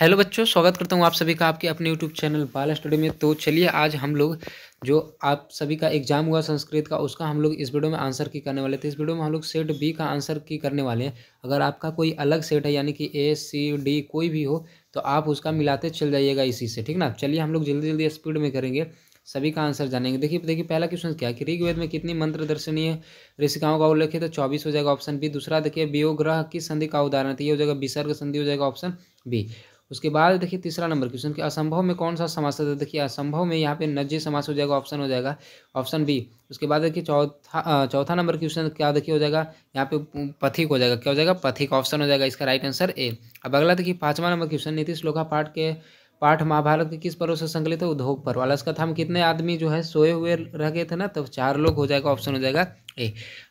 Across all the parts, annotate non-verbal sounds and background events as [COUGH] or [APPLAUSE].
hello बच्चों स्वागत करता हूँ आप सभी का आपके अपने यूट्यूब चैनल बाल स्टडी में तो चलिए आज हम लोग जो आप सभी का एग्जाम हुआ संस्कृत का उसका हम लोग इस वीडियो में आंसर की करने वाले थे इस वीडियो में हम लोग सेट बी का आंसर की करने वाले हैं अगर आपका कोई अलग सेट है यानी कि ए सी डी कोई भी हो तो आप उसका मिलाते चल जाइएगा इसी से ठीक ना चलिए हम लोग जल्दी जल्दी स्पीड में करेंगे सभी का आंसर जानेंगे देखिए देखिए पहला क्वेश्चन क्या है कि ऋग्वेद में कितनी मंत्र दर्शनीय ऋषिकाओं का उल्लेख है तो चौबीस हो जाएगा ऑप्शन बी दूसरा देखिए वियोग्रह की संधि का उदाहरण है तो ये हो जाएगा विसर्ग संधि हो जाएगा ऑप्शन बी उसके बाद देखिए तीसरा नंबर क्वेश्चन कि असंभव में कौन सा समास होता है तो देखिए असंभव में यहाँ पे नज्जे समास हो जाएगा ऑप्शन हो जाएगा ऑप्शन बी उसके बाद देखिए चौथा चौथा नंबर क्वेश्चन क्या देखिए हो जाएगा यहाँ पे पथिक हो जाएगा क्या हो जाएगा पथिक ऑप्शन हो जाएगा इसका राइट आंसर ए अब अगला देखिए पाँचवा नंबर क्वेश्चन नीतीश लोखा पाठ के पाठ महाभारत के किस पर्व से संकलित है उद्योग पर्व अलस्का था हम कितने आदमी जो है सोए हुए रह गए थे ना तो चार लोग हो जाएगा ऑप्शन हो जाएगा ए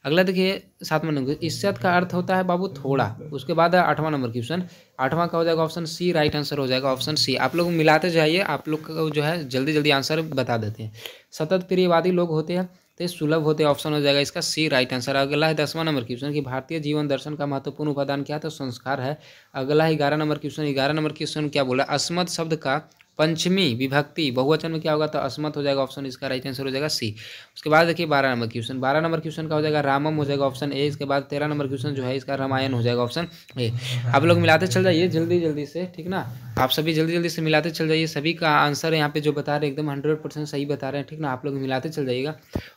अगला देखिए सातवां नंबर इज्जत का अर्थ होता है बाबू थोड़ा उसके बाद आठवां नंबर क्वेश्चन आठवां का हो जाएगा ऑप्शन सी राइट आंसर हो जाएगा ऑप्शन सी आप लोग मिलाते जाइए आप लोग का जो है जल्दी जल्दी आंसर बता देते हैं सतत प्रियवादी लोग होते हैं तो ये सुलभ होते ऑप्शन हो जाएगा इसका सी राइट आंसर अगला है दसवां नंबर क्वेश्चन कि भारतीय जीवन दर्शन का महत्वपूर्ण उपादान क्या है तो संस्कार है अगला है ग्यारह नंबर क्वेश्चन ग्यारह नंबर क्वेश्चन क्या बोला अस्मद शब्द का पंचमी विभक्ति बहुवचन में क्या होगा तो अस्मत हो जाएगा ऑप्शन इसका राइट आंसर हो जाएगा सी उसके बाद देखिए बारह नंबर क्वेश्चन बारह नंबर क्वेश्चन का हो जाएगा रामम हो जाएगा ऑप्शन ए इसके बाद तेरह नंबर क्वेश्चन जो है इसका रामायण हो जाएगा ऑप्शन ए आप लोग मिलाते चल जाइए जल्दी जल्दी से ठीक ना आप सभी जल्दी जल्दी से मिलाते चल जाइए सभी का आंसर यहाँ पे जो बता रहे हैं एकदम हंड्रेड परसेंट सही बता रहे हैं ठीक ना आप लोग मिलाते चल जाइएगा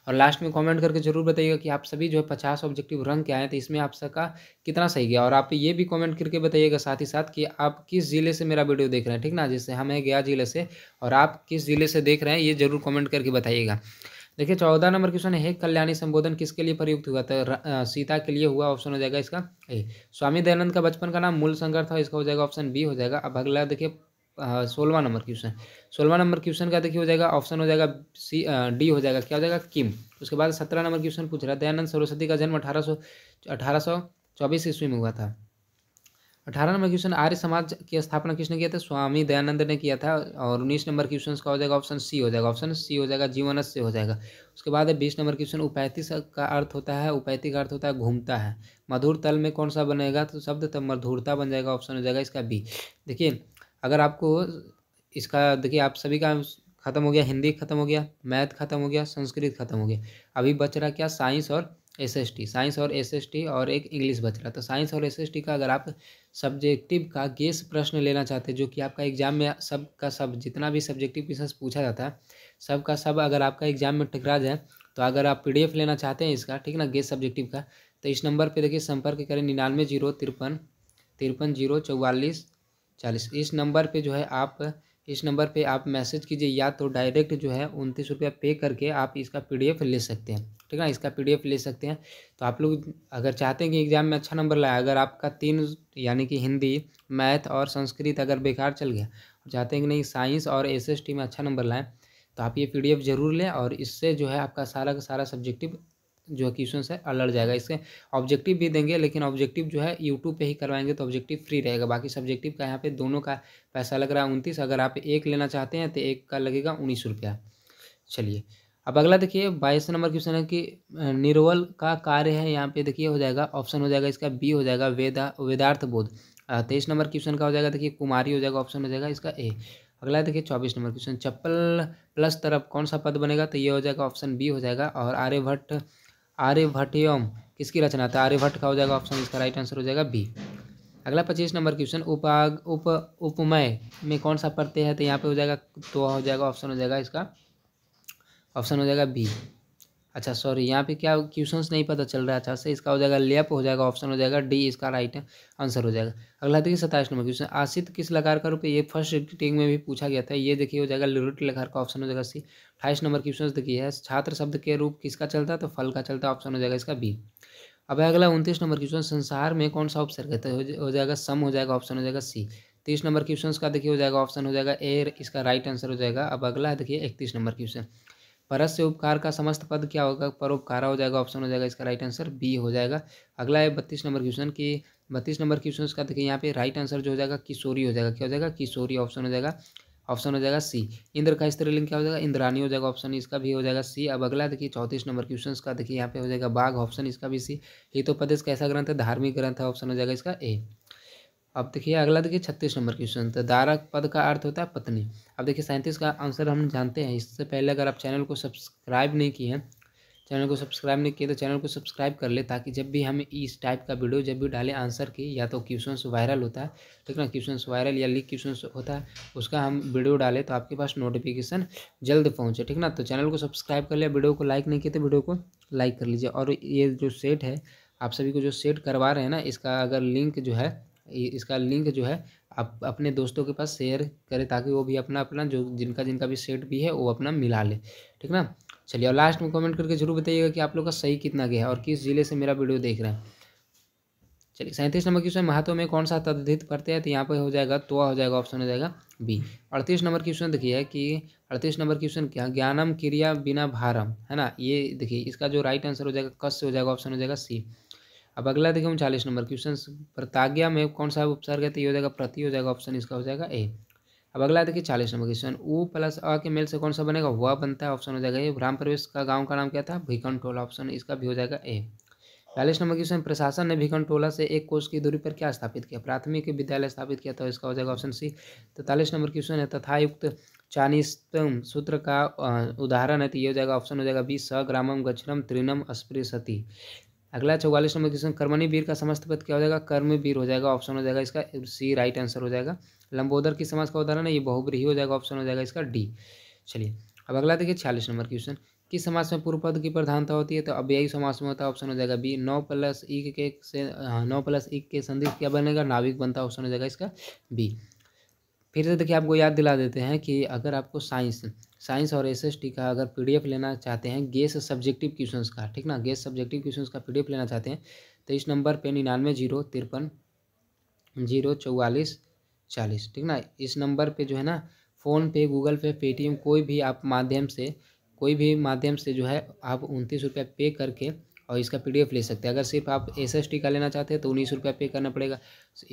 और लास्ट में कमेंट करके जरूर बताइएगा कि आप सभी जो है पचास ऑब्जेक्टिव रंग के आए तो इसमें आप सबका कितना सही गया और आप ये भी कमेंट करके बताइएगा साथ ही साथ कि आप किस ज़िले से मेरा वीडियो देख रहे हैं ठीक ना जैसे हमें गया जिले से और आप किस जिले से देख रहे हैं ये जरूर कमेंट करके बताइएगा देखिए चौदह नंबर क्वेश्चन है कल्याणी संबोधन किसके लिए प्रयुक्त हुआ था सीता के लिए हुआ ऑप्शन हो जाएगा इसका ए स्वामी दयानंद का बचपन का नाम मूल संगर था इसका हो जाएगा ऑप्शन बी हो जाएगा अब अगला देखिए सोलवा नंबर क्वेश्चन सोलवा नंबर क्वेश्चन का देखिए हो जाएगा ऑप्शन हो जाएगा सी डी हो जाएगा क्या हो जाएगा किम उसके बाद सत्रह नंबर क्वेश्चन पूछ रहा है दयानंद सरस्वती का जन्म अठारह सौ अठारह सौ चौबीस ईस्वी में हुआ था अठारह नंबर क्वेश्चन आर्य समाज की स्थापना किसने किया था स्वामी दयानंद ने किया था और उन्नीस नंबर क्वेश्चन का हो जाएगा ऑप्शन सी हो जाएगा ऑप्शन सी हो जाएगा जीवन से हो जाएगा उसके बाद है बीस नंबर क्वेश्चन उपैतिक का अर्थ होता है उपैतिक का अर्थ होता है घूमता है मधुर तल में कौन सा बनेगा तो शब्द तब तो मधुरता बन जाएगा ऑप्शन हो जाएगा इसका बी देखिए अगर आपको इसका देखिए आप सभी का खत्म हो गया हिंदी खत्म हो गया मैथ खत्म हो गया संस्कृत खत्म हो गया अभी बच रहा क्या साइंस और एस एस टी साइंस और एस एस टी और एक इंग्लिश बच रहा तो साइंस और एस एस टी का अगर आप सब्जेक्टिव का गेस प्रश्न लेना चाहते हैं जो कि आपका एग्जाम में सब का सब जितना भी सब्जेक्टिव क्वेश्चन पूछा जाता है सब का सब अगर आपका एग्जाम में टकरा जाए तो अगर आप पीडीएफ लेना चाहते हैं इसका ठीक ना गेस सब्जेक्टिव का तो इस नंबर पर देखिए संपर्क करें निन्यानवे जीरो तिरपन तिरपन जीरो चौवालीस चालीस इस नंबर पर जो है आप इस नंबर पर आप मैसेज कीजिए या तो डायरेक्ट जो है उनतीस रुपया पे करके आप इसका एफ ले सकते हैं ठीक है ना इसका पीडीएफ ले सकते हैं तो आप लोग अगर चाहते हैं कि एग्ज़ाम में अच्छा नंबर लाए अगर आपका तीन यानी कि हिंदी मैथ और संस्कृत अगर बेकार चल गया चाहते हैं कि नहीं साइंस और एस में अच्छा नंबर लाएँ तो आप ये पी ज़रूर लें और इससे जो है आपका सारा का सारा सब्जेक्टिव जो है क्वेश्चन है अलर्ट जाएगा इसके ऑब्जेक्टिव भी देंगे लेकिन ऑब्जेक्टिव जो है यूट्यूब पे ही करवाएंगे तो ऑब्जेक्टिव फ्री रहेगा बाकी सब्जेक्टिव का यहाँ पे दोनों का पैसा लग रहा है उनतीस अगर आप एक लेना चाहते हैं तो एक का लगेगा उन्नीस रुपया चलिए अब अगला देखिए बाईस नंबर क्वेश्चन है कि निर्वल का कार्य है यहाँ पे देखिए हो जाएगा ऑप्शन हो जाएगा इसका बी हो जाएगा वेदा वेदार्थ बोध तेईस नंबर क्वेश्चन का हो जाएगा देखिए कुमारी हो जाएगा ऑप्शन हो जाएगा इसका ए अगला देखिए चौबीस नंबर क्वेश्चन चप्पल प्लस तरफ कौन सा पद बनेगा तो ये हो जाएगा ऑप्शन बी हो जाएगा और आर्यभट्ट आर्यभट्टियम किसकी रचना था आर्यभट्ट का हो जाएगा ऑप्शन इसका राइट आंसर हो जाएगा बी अगला पच्चीस नंबर क्वेश्चन उपाग उप उपमय में कौन सा पढ़ते हैं तो यहाँ पे हो जाएगा तो हो जाएगा ऑप्शन हो जाएगा इसका ऑप्शन हो जाएगा बी अच्छा सॉरी यहाँ पे क्या क्वेश्चन नहीं पता चल रहा है अच्छा से इसका हो जाएगा लेप हो जाएगा ऑप्शन हो जाएगा डी इसका राइट आंसर हो जाएगा अगला देखिए सत्ताईस नंबर क्वेश्चन आशित किस लकार का रूप ये फर्स्ट रेटिंग में भी पूछा गया था ये देखिए हो जाएगा लिरोट लकार का ऑप्शन हो जाएगा सी अठाईस नंबर क्वेश्चन देखिए छात्र शब्द के रूप किसका चलता है तो फल का चलता है ऑप्शन हो जाएगा इसका बी अब अगला उनतीस नंबर क्वेश्चन संसार में कौन सा ऑप्शन कहते हो जाएगा सम हो जाएगा ऑप्शन हो जाएगा सी तीस नंबर क्वेश्चन का देखिए हो जाएगा ऑप्शन हो जाएगा ए इसका राइट आंसर हो जाएगा अब अगला देखिए इकतीस नंबर क्वेश्चन परस्य उपकार का समस्त पद क्या होगा परोपकार हो जाएगा ऑप्शन हो जाएगा इसका राइट आंसर बी हो जाएगा अगला है बत्तीस नंबर क्वेश्चन की बत्तीस नंबर क्वेश्चन का देखिए यहाँ पे राइट आंसर जो हो जाएगा किशोरी हो जाएगा क्या हो जाएगा किशोरी ऑप्शन हो जाएगा ऑप्शन हो जाएगा सी इंद्र का स्त्रीलिंग क्या हो जाएगा इंद्रानी हो जाएगा ऑप्शन इसका भी हो जाएगा सी अब अगला देखिए चौंतीस नंबर क्वेश्चन का देखिए यहाँ पे हो जाएगा बाघ ऑप्शन इसका भी सी हितोपदेश कैसा ग्रंथ है धार्मिक ग्रंथ है ऑप्शन हो जाएगा इसका ए अब देखिए अगला देखिए छत्तीस नंबर क्वेश्चन तो दारक पद का अर्थ होता है पत्नी अब देखिए सैंतीस का आंसर हम जानते हैं इससे पहले अगर आप चैनल को सब्सक्राइब नहीं किए हैं चैनल को सब्सक्राइब नहीं किए तो चैनल को सब्सक्राइब कर ले ताकि जब भी हम इस टाइप का वीडियो जब भी डालें आंसर की या तो क्वेश्चन वायरल होता है ठीक ना क्वेश्चन वायरल या लीक क्वेश्चन होता है उसका हम वीडियो डालें तो आपके पास नोटिफिकेशन जल्द पहुँचे ठीक ना तो चैनल को सब्सक्राइब कर लिया वीडियो को लाइक नहीं किए तो वीडियो को लाइक कर लीजिए और ये जो सेट है आप सभी को जो सेट करवा रहे हैं ना इसका अगर लिंक जो है इसका लिंक जो है आप अपने दोस्तों के पास शेयर करें ताकि वो भी अपना अपना जो जिनका जिनका भी सेट भी है वो अपना मिला ले ठीक ना चलिए और लास्ट में कमेंट करके जरूर बताइएगा कि आप लोग का सही कितना गया है और किस ज़िले से मेरा वीडियो देख रहे हैं चलिए सैंतीस नंबर क्वेश्चन महत्व में कौन सा तद्धित करते हैं तो यहाँ पर हो जाएगा तो हो जाएगा ऑप्शन हो जाएगा बी अड़तीस नंबर क्वेश्चन देखिए कि अड़तीस नंबर क्वेश्चन क्या ज्ञानम क्रिया बिना भारम है ना ये देखिए इसका जो राइट आंसर हो जाएगा कस से हो जाएगा ऑप्शन हो जाएगा सी अब अगला देखिए हम चालीस नंबर क्वेश्चन प्रताज्ञा में कौन सा उपसर्ग है तो ये हो जाएगा प्रति हो जाएगा ऑप्शन इसका हो जाएगा ए अब अगला देखिए चालीस नंबर क्वेश्चन ऊ प्लस अ के मेल से कौन सा बनेगा हुआ बनता है ऑप्शन हो जाएगा ए ग्राम प्रवेश का गाँव का नाम क्या था भिकन टोला ऑप्शन इसका भी हो जाएगा ए चालीस नंबर क्वेश्चन प्रशासन ने भिकन टोला से एक कोष की दूरी पर क्या स्थापित किया प्राथमिक विद्यालय स्थापित किया था तो इसका हो जाएगा ऑप्शन सी तैतालीस नंबर क्वेश्चन है तथायुक्त चानिस्तम सूत्र का उदाहरण है तो ये हो जाएगा ऑप्शन हो जाएगा बी स ग्रामम गच्छरम त्रिनम स्पृशति अगला चौवालीस नंबर क्वेश्चन कर्मणी वीर का समस्त पद क्या हो जाएगा कर्मवीर हो जाएगा ऑप्शन हो जाएगा इसका सी राइट आंसर हो जाएगा लंबोदर की समाज का उदाहरण है ये बहुब्रीही हो जाएगा ऑप्शन हो जाएगा इसका डी चलिए अब अगला देखिए छियालीस नंबर क्वेश्चन किस समाज में पूर्व पद की प्रधानता होती है तो अव्ययी समाज में होता है ऑप्शन हो जाएगा बी नौ प्लस ई के से नौ प्लस एक के हाँ, संदिग्ध क्या बनेगा नाविक बनता है ऑप्शन हो जाएगा इसका बी फिर से देखिए आपको याद दिला देते हैं कि अगर आपको साइंस साइंस और एस एस टी का अगर पी लेना चाहते हैं गेस सब्जेक्टिव क्वेश्चन का ठीक ना गेस सब्जेक्टिव क्वेश्चन का पी लेना चाहते हैं तो इस नंबर पर निन्यानवे जीरो तिरपन जीरो चौवालीस चालीस ठीक ना इस नंबर पे जो है ना फ़ोन पे गूगल पे पेटीएम कोई भी आप माध्यम से कोई भी माध्यम से जो है आप उनतीस रुपये पे करके और इसका पीडीएफ ले सकते हैं अगर सिर्फ आप एसएसटी का लेना चाहते हैं तो उन्नीस रुपया पे करना पड़ेगा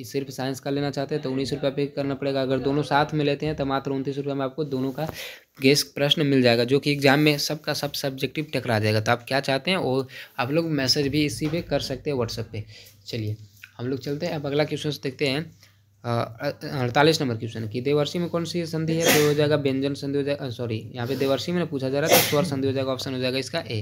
सिर्फ साइंस का लेना चाहते हैं तो उन्नीस रुपया पे करना पड़ेगा अगर दोनों साथ में लेते हैं तो मात्र उनतीस रुपये में आपको दोनों का गेस प्रश्न मिल जाएगा जो कि एग्जाम में सबका सब सब्जेक्टिव टकरा जाएगा तो आप क्या चाहते हैं और आप लोग मैसेज भी इसी पर कर सकते हैं व्हाट्सएप पर चलिए हम लोग चलते हैं अब अगला क्वेश्चन देखते हैं अड़तालीस नंबर क्वेश्चन की देवर्षि में कौन सी संधि है तो हो जाएगा व्यंजन संधि हो जाएगा सॉरी यहाँ पे देवर्षि में पूछा जा रहा है तो स्वर संधि हो जाएगा ऑप्शन हो जाएगा इसका ए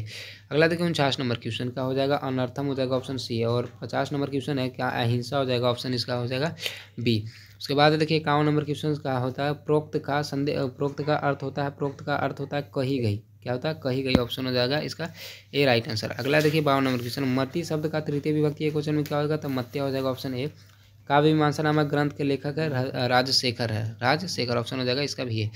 अगला देखिए उनचास नंबर क्वेश्चन का हो जाएगा अनर्थम हो जाएगा ऑप्शन सी और पचास नंबर क्वेश्चन है क्या अहिंसा हो जाएगा ऑप्शन इसका हो जाएगा बी उसके बाद देखिए इक्यावन नंबर क्वेश्चन का होता है प्रोक्त का संधि प्रोक्त का अर्थ होता है प्रोक्त का अर्थ होता है कही गई क्या होता है कही गई ऑप्शन हो जाएगा इसका ए राइट आंसर अगला देखिए बावन नंबर क्वेश्चन मती शब्द का तृतीय विभक्ति क्वेश्चन में क्या होगा तो मत्या हो जाएगा ऑप्शन ए काव्य मीमांसा नामक ग्रंथ के लेखक है राजशेखर है राजशेखर ऑप्शन हो जाएगा इसका भी है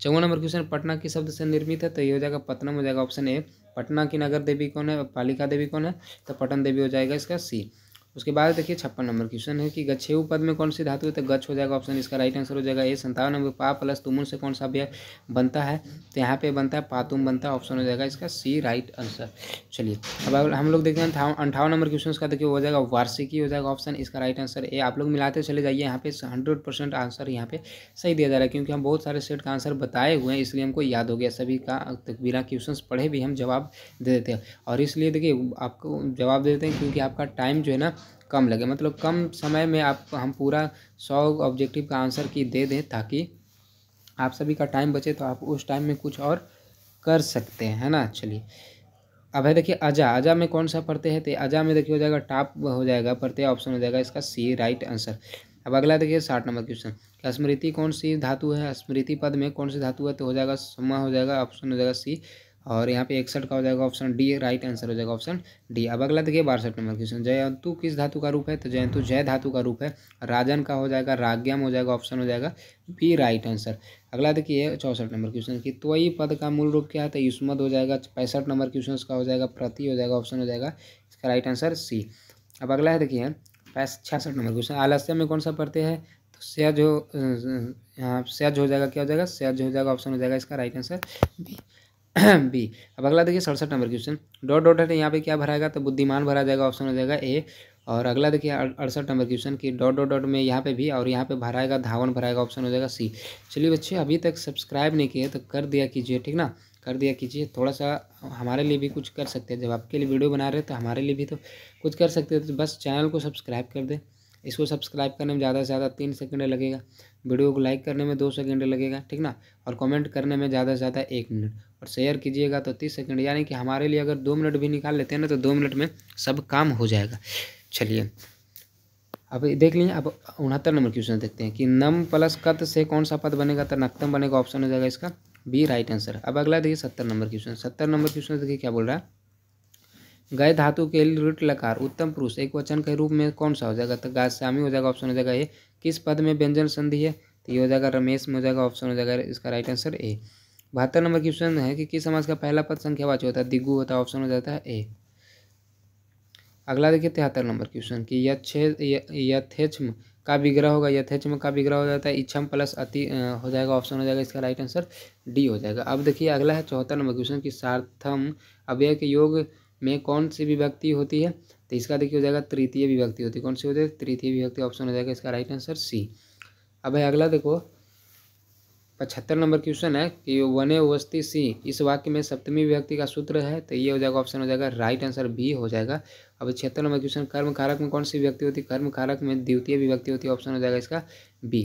चौवन नंबर क्वेश्चन पटना किस शब्द से निर्मित है तो ये हो जाएगा पटनम हो जाएगा ऑप्शन ए पटना की नगर देवी कौन है पालिका देवी कौन है तो पटन देवी हो जाएगा इसका सी उसके बाद देखिए छप्पन नंबर क्वेश्चन है कि गच्छे पद में कौन सी धातु है तो गच्छ हो जाएगा ऑप्शन इसका राइट आंसर हो जाएगा ए संतावन नंबर पा प्लस तुमुन से कौन सा व्यय बनता है तो यहाँ पे बनता है पातुम बनता है ऑप्शन हो जाएगा इसका सी राइट आंसर चलिए अब हम लोग देखते हैं अंठावन नंबर क्वेश्चन का देखिए हो जाएगा वार्षिकी हो जाएगा ऑप्शन इसका राइट आंसर ए आप लोग मिलाते चले जाइए यहाँ पे हंड्रेड परसेंट आंसर यहाँ पे सही दिया जा रहा है क्योंकि हम बहुत सारे सेट का आंसर बताए हुए हैं इसलिए हमको याद हो गया सभी का बिना क्वेश्चन पढ़े भी हम जवाब दे देते हैं और इसलिए देखिए आपको जवाब देते हैं क्योंकि आपका टाइम जो है ना कम लगे मतलब कम समय में आप हम पूरा सौ ऑब्जेक्टिव का आंसर की दे दें ताकि आप सभी का टाइम बचे तो आप उस टाइम में कुछ और कर सकते हैं है ना चलिए अब है देखिए अजा अजा में कौन सा पढ़ते हैं तो अजा में देखिए हो जाएगा टॉप हो जाएगा पढ़ते ऑप्शन हो जाएगा इसका सी राइट आंसर अब अगला देखिए साठ नंबर क्वेश्चन स्मृति कौन सी धातु है स्मृति पद में कौन सी धातु है तो हो जाएगा समा हो जाएगा ऑप्शन हो जाएगा सी और यहाँ पे इकसठ का हो जाएगा ऑप्शन डी राइट आंसर हो जाएगा ऑप्शन डी अब अगला देखिए बासठ नंबर क्वेश्चन जयंतु किस धातु का रूप है तो जयंतु जय धातु का रूप है राजन का हो जाएगा राग्यम हो जाएगा ऑप्शन हो जाएगा बी राइट आंसर अगला देखिए चौसठ नंबर क्वेश्चन तो त्वयी पद का मूल रूप क्या है तो युष्मद हो जाएगा पैंसठ नंबर क्वेश्चन का हो जाएगा प्रति हो जाएगा ऑप्शन हो जाएगा इसका राइट आंसर सी अब अगला है देखिए छियासठ नंबर क्वेश्चन आलस्य में कौन सा पढ़ते हैं तो सहज हो यहाँ सहज हो जाएगा क्या हो जाएगा सहज हो जाएगा ऑप्शन हो जाएगा इसका राइट आंसर बी [CLEARS THROAT] बी अब अगला देखिए सड़सठ नंबर क्वेश्चन डॉट डॉट है यहाँ पे क्या भराएगा तो बुद्धिमान भरा जाएगा ऑप्शन हो जाएगा ए और अगला देखिए अड़सठ नंबर क्वेश्चन की डॉट डॉट डॉट में यहाँ पे भी और यहाँ पे भराएगा धावन भराएगा ऑप्शन हो जाएगा सी चलिए बच्चे अभी तक सब्सक्राइब नहीं किए तो कर दिया कीजिए ठीक ना कर दिया कीजिए थोड़ा सा हमारे लिए भी कुछ कर सकते हैं जब आपके लिए वीडियो बना रहे तो हमारे लिए भी तो कुछ कर सकते हैं तो बस चैनल को सब्सक्राइब कर दें इसको सब्सक्राइब करने में ज़्यादा से ज़्यादा तीन सेकेंड लगेगा वीडियो को लाइक करने में दो सेकेंड लगेगा ठीक ना और कमेंट करने में ज़्यादा से ज़्यादा एक मिनट और शेयर कीजिएगा तो तीस सेकंड यानी कि हमारे लिए अगर दो मिनट भी निकाल लेते हैं ना तो दो मिनट में सब काम हो जाएगा चलिए अब देख लीजिए अब उनहत्तर नंबर क्वेश्चन देखते हैं कि नम प्लस कत से कौन सा पद बनेगा तो नक्तम बनेगा ऑप्शन हो जाएगा इसका बी राइट आंसर अब अगला देखिए सत्तर नंबर क्वेश्चन सत्तर नंबर क्वेश्चन देखिए क्या बोल रहा है गाय धातु के लिए रुट लकार उत्तम पुरुष एक वचन के रूप में कौन सा हो जाएगा तो स्वामी हो जाएगा ऑप्शन हो जाएगा ए किस पद में व्यंजन संधि है तो ये हो जाएगा रमेश में हो जाएगा ऑप्शन हो जाएगा इसका राइट आंसर ए बहत्तर नंबर क्वेश्चन है कि किस समाज का पहला पद संख्यावाची होता है दिग्गु होता है ऑप्शन हो जाता है ए अगला देखिए तिहत्तर नंबर क्वेश्चन कि यथेक्ष का विग्रह होगा यथेक्ष का विग्रह हो जाता है इच्छम प्लस अति हो जाएगा ऑप्शन हो जाएगा इसका राइट आंसर डी हो जाएगा अब देखिए अगला है चौहत्तर नंबर क्वेश्चन कि सार्थम अव्यय के योग में कौन सी विभक्ति होती है तो इसका देखिए हो जाएगा तृतीय विभक्ति होती है कौन सी होती है तृतीय विभक्ति ऑप्शन हो जाएगा इसका राइट आंसर सी अब है अगला देखो पचहत्तर नंबर क्वेश्चन है कि वने वस्ती सी इस वाक्य में सप्तमी विभक्ति का सूत्र है तो ये हो जाएगा ऑप्शन हो जाएगा राइट आंसर बी हो जाएगा अब छिहत्तर नंबर क्वेश्चन कर्म कारक में कौन सी व्यक्ति होती है कर्म कारक में द्वितीय विभक्ति होती है ऑप्शन हो जाएगा इसका बी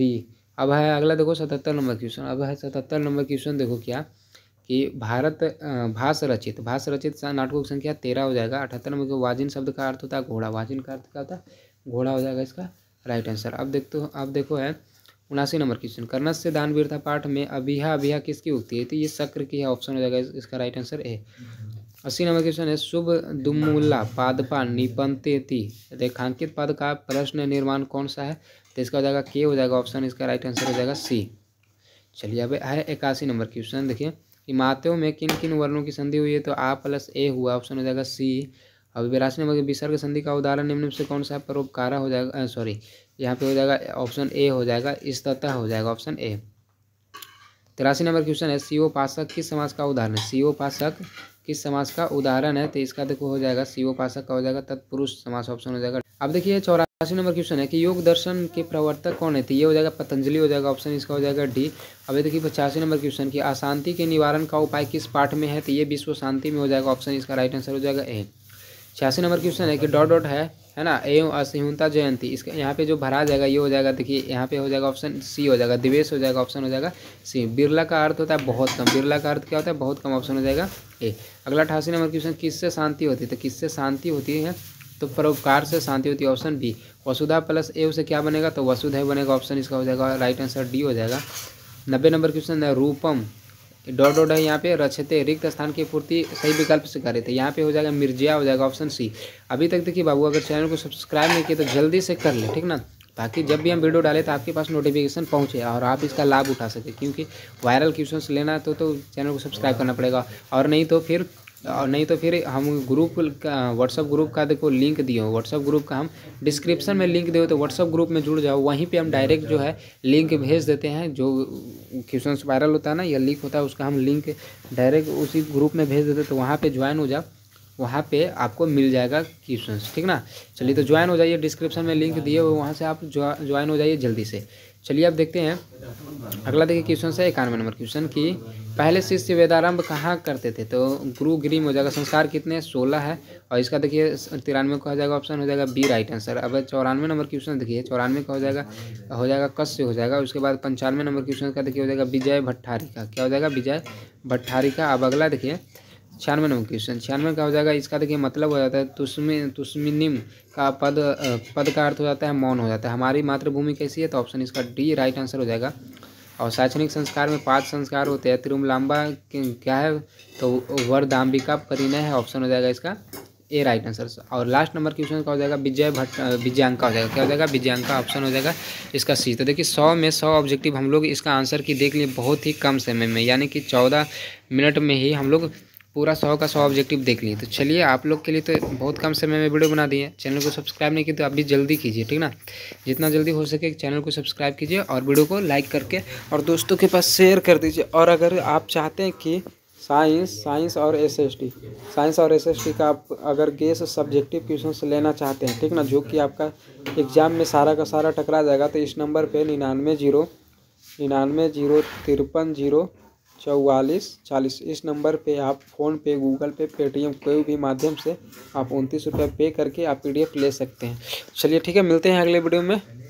बी अब है अगला देखो सतहत्तर नंबर क्वेश्चन अब है सतहत्तर नंबर क्वेश्चन देखो क्या कि भारत भाष रचित भाष रचित नाटकों की संख्या तेरह हो जाएगा अठहत्तर नंबर वाजिन शब्द का अर्थ होता है घोड़ा वाजिन का अर्थ क्या होता है घोड़ा हो जाएगा इसका राइट आंसर अब देखते हो अब देखो है उनासी नंबर क्वेश्चन कर्णस से दानवीरता पाठ में अभिहा अभिहा किसकी उक्ति है तो ये शक्र की है ऑप्शन हो जाएगा इसका राइट आंसर ए अस्सी नंबर क्वेश्चन है शुभ दुमुल्ला पादपा निपंतेति रेखांकित पद का प्रश्न निर्माण कौन सा है तो इसका हो जाएगा के हो जाएगा ऑप्शन इसका राइट आंसर हो जाएगा सी चलिए अब है इक्यासी नंबर क्वेश्चन देखिए इमातों में किन किन वर्णों की संधि हुई है तो आ प्लस ए हुआ ऑप्शन हो जाएगा सी अब बिरासी नंबर विसर्ग संधि का उदाहरण निम्न से कौन सा है परोपकारा हो जाएगा सॉरी यहाँ पे हो जाएगा ऑप्शन ए हो जाएगा इस तरह हो जाएगा ऑप्शन ए तिरासी नंबर क्वेश्चन है सीओ पासक किस समाज का उदाहरण है सीओ पासक किस समाज का उदाहरण है तो इसका देखो हो जाएगा सीओ पासक का हो जाएगा तत्पुरुष समाज ऑप्शन हो जाएगा अब देखिए चौरासी नंबर क्वेश्चन है कि योग दर्शन के प्रवर्तक कौन है तो ये हो जाएगा पतंजलि हो जाएगा ऑप्शन इसका हो जाएगा डी अब ये देखिए पचासी नंबर क्वेश्चन की अशांति के निवारण का उपाय किस पाठ में है तो ये विश्व शांति में हो जाएगा ऑप्शन इसका राइट आंसर हो जाएगा ए छियासी नंबर क्वेश्चन है कि डॉट डॉट है है ना एवं असहिंता जयंती इसका यहाँ पे जो भरा जाएगा ये हो जाएगा देखिए यहाँ पे हो जाएगा ऑप्शन सी हो जाएगा दिवेश हो जाएगा ऑप्शन हो जाएगा सी बिरला का अर्थ होता है बहुत कम बिरला का अर्थ क्या होता है बहुत कम ऑप्शन हो जाएगा ए अगला अठासी नंबर क्वेश्चन किससे शांति होती है तो किससे शांति होती है तो परोपकार से शांति होती है ऑप्शन बी वसुधा प्लस ए से क्या बनेगा तो वसुधा बनेगा ऑप्शन इसका हो जाएगा राइट आंसर डी हो जाएगा नब्बे नंबर क्वेश्चन है रूपम डॉट डॉट है यहाँ पे रचते रिक्त स्थान की पूर्ति सही विकल्प से करे थे यहाँ पे हो जाएगा मिर्जिया हो जाएगा ऑप्शन सी अभी तक देखिए बाबू अगर चैनल को सब्सक्राइब नहीं किया तो जल्दी से कर ले ठीक ना ताकि जब भी हम वीडियो डालें तो आपके पास नोटिफिकेशन पहुंचे और आप इसका लाभ उठा सकें क्योंकि वायरल क्वेश्चन लेना तो तो चैनल को सब्सक्राइब करना पड़ेगा और नहीं तो फिर और नहीं तो फिर हम ग्रुप का व्हाट्सअप ग्रुप का देखो लिंक दिए हो व्हाट्सअप ग्रुप का हम डिस्क्रिप्शन में लिंक दिए तो व्हाट्सअप ग्रुप में जुड़ जाओ वहीं पे हम डायरेक्ट जो है लिंक भेज देते हैं जो क्वेश्चन वायरल होता है ना या लिंक होता है उसका हम लिंक डायरेक्ट उसी ग्रुप में भेज देते तो वहाँ पर ज्वाइन हो जाओ वहाँ पे आपको मिल जाएगा क्वेश्चन ठीक ना चलिए तो ज्वाइन हो जाइए डिस्क्रिप्शन में लिंक दिए वहाँ से आप ज्वाइन हो जाइए जल्दी से चलिए अब देखते हैं अगला देखिए क्वेश्चन है इक्यानवे नंबर क्वेश्चन की पहले शिष्य वेदारंभ कहाँ करते थे तो गुरु गिरी हो जाएगा संस्कार कितने सोलह है और इसका देखिए तिरानवे का हो जाएगा ऑप्शन हो जाएगा बी राइट आंसर अब चौरानवे नंबर क्वेश्चन देखिए चौरानवे का हो जाएगा हो जाएगा कस से हो जाएगा उसके बाद पंचानवे नंबर क्वेश्चन का देखिए हो जाएगा विजय भट्ठारी का क्या हो जाएगा विजय भट्ठारी का अब अगला देखिए छियानवे नंबर क्वेश्चन छियानवे का हो जाएगा इसका देखिए मतलब हो जाता है तुस्मिन तुस्मिनिम का पद पद का अर्थ हो जाता है मौन हो जाता है हमारी मातृभूमि कैसी है तो ऑप्शन इसका डी राइट आंसर हो जाएगा और शैक्षणिक संस्कार में पांच संस्कार होते हैं तिरुमलाम्बा क्या है तो वरदाम्बिका परिणय है ऑप्शन हो जाएगा इसका ए राइट आंसर और लास्ट नंबर क्वेश्चन का हो जाएगा विजय भट्ट विजयांका हो जाएगा क्या हो जाएगा विजयांका ऑप्शन हो जाएगा इसका सी तो देखिए सौ में सौ ऑब्जेक्टिव हम लोग इसका आंसर की देख लिए बहुत ही कम समय में यानी कि चौदह मिनट में ही हम लोग पूरा सौ का सौ ऑब्जेक्टिव देख लिए तो चलिए आप लोग के लिए तो बहुत कम समय में वीडियो बना दिए चैनल को सब्सक्राइब नहीं किया तो आप भी जल्दी कीजिए ठीक ना जितना जल्दी हो सके चैनल को सब्सक्राइब कीजिए और वीडियो को लाइक करके और दोस्तों के पास शेयर कर दीजिए और अगर आप चाहते हैं कि साइंस साइंस और एस एस टी साइंस और एस एस टी का आप अगर गेस सब्जेक्टिव क्वेश्चन लेना चाहते हैं ठीक ना जो कि आपका एग्ज़ाम में सारा का सारा टकरा जाएगा तो इस नंबर पे निन्यानवे जीरो निन्यानवे जीरो तिरपन जीरो चौवालीस चालीस इस नंबर पे आप फ़ोन पे गूगल पे पेटीएम कोई भी माध्यम से आप उनतीस रुपये पे करके आप पीडीएफ ले सकते हैं चलिए ठीक है मिलते हैं अगले वीडियो में